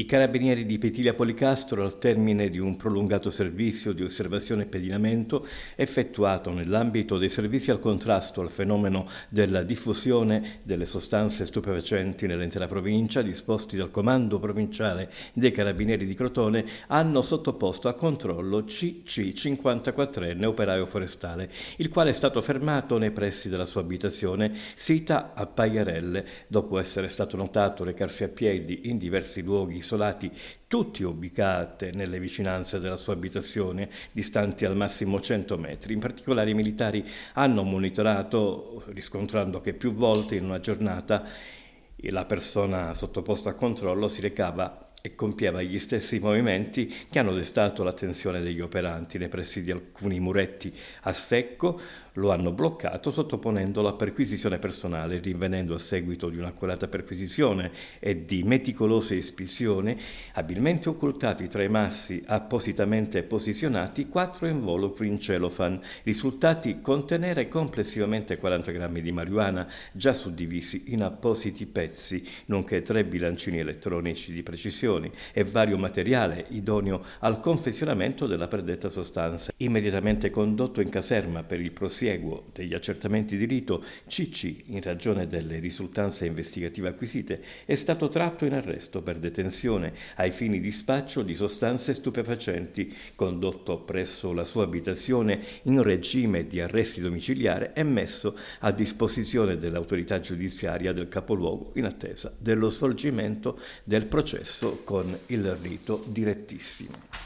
I carabinieri di Petilia Policastro, al termine di un prolungato servizio di osservazione e pedinamento effettuato nell'ambito dei servizi al contrasto al fenomeno della diffusione delle sostanze stupefacenti nell'intera provincia, disposti dal Comando Provinciale dei Carabinieri di Crotone, hanno sottoposto a controllo CC 54enne operaio forestale, il quale è stato fermato nei pressi della sua abitazione, sita a Pagliarelle, dopo essere stato notato recarsi a piedi in diversi luoghi isolati, tutti ubicati nelle vicinanze della sua abitazione, distanti al massimo 100 metri. In particolare i militari hanno monitorato, riscontrando che più volte in una giornata la persona sottoposta a controllo si recava e compieva gli stessi movimenti che hanno destato l'attenzione degli operanti nei pressi di alcuni muretti a secco, lo hanno bloccato sottoponendolo a perquisizione personale, rinvenendo a seguito di un'accurata perquisizione e di meticolose ispissioni, abilmente occultati tra i massi appositamente posizionati quattro involucri in celofan, risultati contenere complessivamente 40 grammi di marijuana già suddivisi in appositi pezzi, nonché tre bilancini elettronici di precisione confezioni e vario materiale idoneo al confezionamento della predetta sostanza. Immediatamente condotto in caserma per il prosieguo degli accertamenti di rito, Cicci, in ragione delle risultanze investigative acquisite, è stato tratto in arresto per detenzione ai fini di spaccio di sostanze stupefacenti, condotto presso la sua abitazione in regime di arresti domiciliare e messo a disposizione dell'autorità giudiziaria del capoluogo in attesa dello svolgimento del processo con il rito direttissimo.